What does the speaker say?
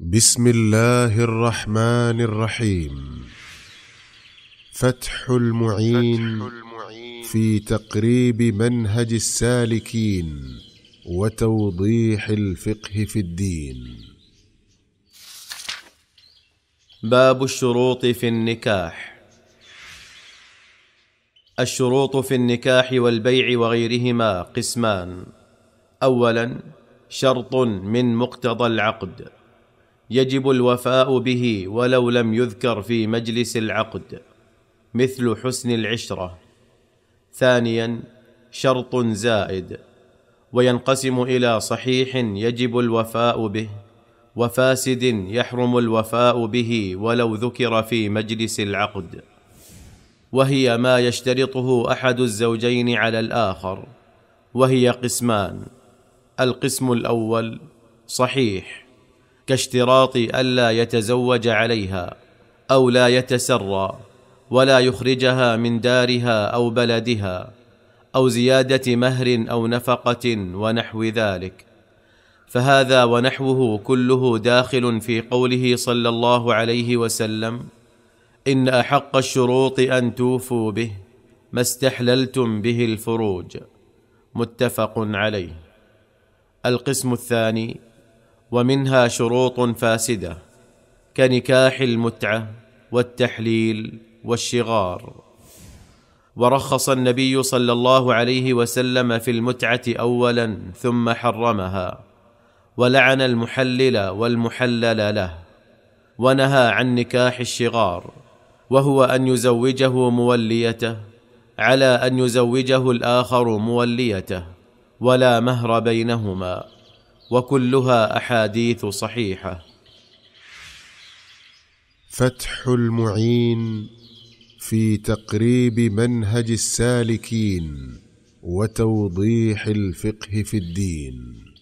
بسم الله الرحمن الرحيم فتح المعين, في تقريب منهج السالكين وتوضيح الفقه في الدين باب الشروط في النكاح الشروط في النكاح والبيع وغيرهما قسمان اولا شرط من مقتضى العقد يجب الوفاء به ولو لم يذكر في مجلس العقد مثل حسن العشره ثانيا شرط زائد وينقسم الى صحيح يجب الوفاء به وفاسد يحرم الوفاء به ولو ذكر في مجلس العقد وهي ما يشترطه احد الزوجين على الاخر وهي قسمان القسم الاول صحيح كاشتراط الا يتزوج عليها او لا يتسرى ولا يخرجها من دارها او بلدها او زياده مهر او نفقه ونحو ذلك فهذا ونحوه كله داخل في قوله صلى الله عليه وسلم ان احق الشروط ان توفوا به ما استحللتم به الفروج متفق عليه القسم الثاني ومنها شروط فاسده كنكاح المتعه والتحليل والشغار ورخص النبي صلى الله عليه وسلم في المتعه اولا ثم حرمها ولعن المحلل والمحلل له ونهى عن نكاح الشغار وهو ان يزوجه موليته على ان يزوجه الاخر موليته ولا مهر بينهما وكلها احاديث صحيحه فتح المعين في تقريب منهج السالكين وتوضيح الفقه في الدين